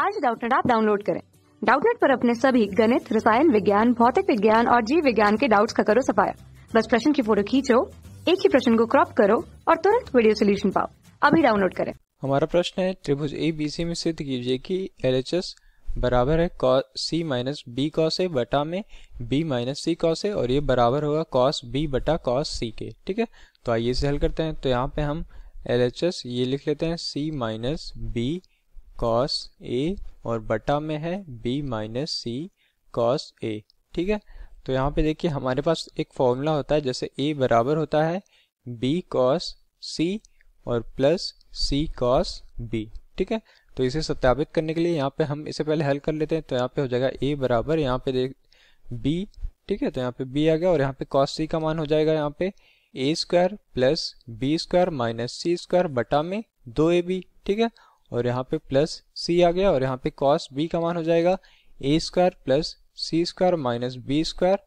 आज डाउटनेट आप डाउनलोड करें डाउटनेट पर अपने सभी गणित रसायन विज्ञान भौतिक विज्ञान और जीव विज्ञान के डाउट्स का करो सफाया बस प्रश्न की फोटो खींचो एक ही प्रश्न को क्रॉप करो और तुरंत वीडियो सोल्यूशन पाओ अभी डाउनलोड करें हमारा प्रश्न है त्रिभुज ए बी सी में सिद्ध कीजिए कि एल एच एस बराबर है C minus B cos A बटा में B minus C cos A और ये बराबर होगा कॉस बी बटा कॉस सी के ठीक है तो आइए इसे हल करते हैं तो यहाँ पे हम एल एच एस ये लिख लेते हैं C minus B cos A और बटा में है B minus C cos A ठीक है तो यहाँ पे देखिए हमारे पास एक फॉर्मूला होता है जैसे ए बराबर होता है बी कॉस सी और प्लस सी कॉस बी ठीक है तो इसे सत्यापित करने के लिए यहाँ पे हम इसे पहले हल कर लेते हैं तो यहाँ पे हो जाएगा ए बराबर यहाँ पे देख बी ठीक है तो यहाँ पे बी आ गया और यहाँ पे कॉस सी का मान हो जाएगा यहाँ पे A square plus B square minus C square बटा में दो ए बी ठीक है और यहाँ पे प्लस सी आ गया और यहाँ पे कॉस बी का मान हो जाएगा A square plus C square minus B square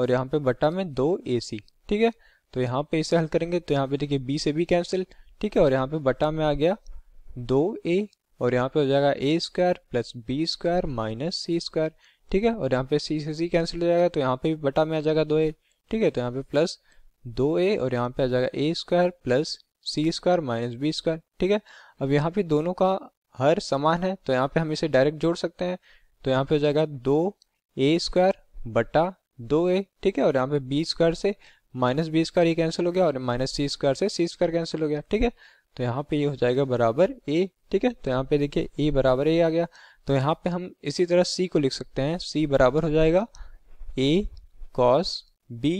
और यहाँ पे बटा में दो ए सी ठीक है तो यहाँ पे इसे हल करेंगे तो यहाँ पे देखिए बी से बी कैंसिल ठीक है और यहाँ पे बटा में आ गया दो ए और यहाँ पे हो जाएगा A square plus B square minus C square ठीक है और यहाँ पे सी से सी कैंसिल हो जाएगा तो यहाँ पे भी बटा में आ जाएगा दो ए ठीक है तो यहाँ पे प्लस दो ए और यहाँ पे आ जाएगा A square plus C square minus B square ठीक है अब यहाँ पे दोनों का हर समान है तो यहाँ पे हम इसे डायरेक्ट जोड़ सकते हैं तो यहाँ पे हो जाएगा दो ए स्क्वायर बटा दो ए ठीक है और यहाँ पे बी स्क्वायर से माइनस बी स्क्वायर ये कैंसिल हो गया और माइनस सी स्क्वायर से सी स्क्वायर कैंसिल हो गया ठीक है तो यहाँ पे ये हो जाएगा बराबर ए ठीक है तो यहाँ पे देखिए ए बराबर ए आ गया तो यहाँ पे हम इसी तरह सी को लिख सकते हैं सी बराबर हो जाएगा ए कॉस बी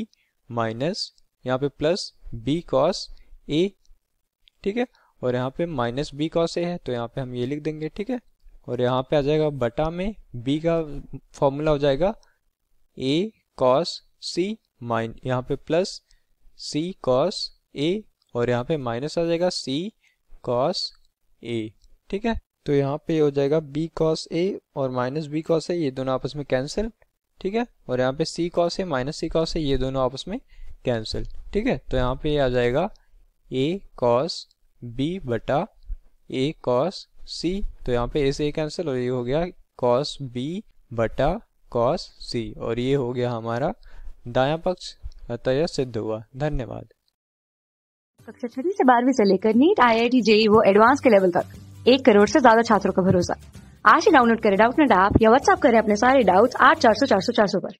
माइनस यहाँ पे प्लस बी कॉस ए ठीक है और यहाँ पे माइनस बी कॉस ए है तो यहाँ पे हम ये लिख देंगे ठीक है और यहाँ पे आ जाएगा बटा में बी का फॉर्मूला हो जाएगा ए कॉस सी माइन यहाँ पे प्लस सी कॉस ए और यहाँ पे माइनस आ जाएगा सी कॉस ए ठीक है तो यहाँ पे हो जाएगा बी कॉस ए और माइनस बी कॉस ए ये दोनों आपस में कैंसिल ठीक है और यहाँ पे C cos A minus C cos A ये दोनों आपस में कैंसिल ठीक है तो यहाँ पे आ जाएगा ए कॉस बी बटा ए कॉस सी तो यहाँ पे ए से ए कैंसिल और ये हो गया कॉस बी बटा कॉस सी और ये हो गया हमारा दाया पक्ष अतः सिद्ध हुआ धन्यवाद कक्षा छठी से बारहवीं से लेकर NEET I I T JEE वो एडवांस के लेवल तक एक करोड़ से ज्यादा छात्रों का भरोसा आज ही डाउनलोड करें डाउट नेट ऐप या व्हाट्सअप करें अपने सारे डाउट्स आठ चार सौ चार सौ चार सौ पर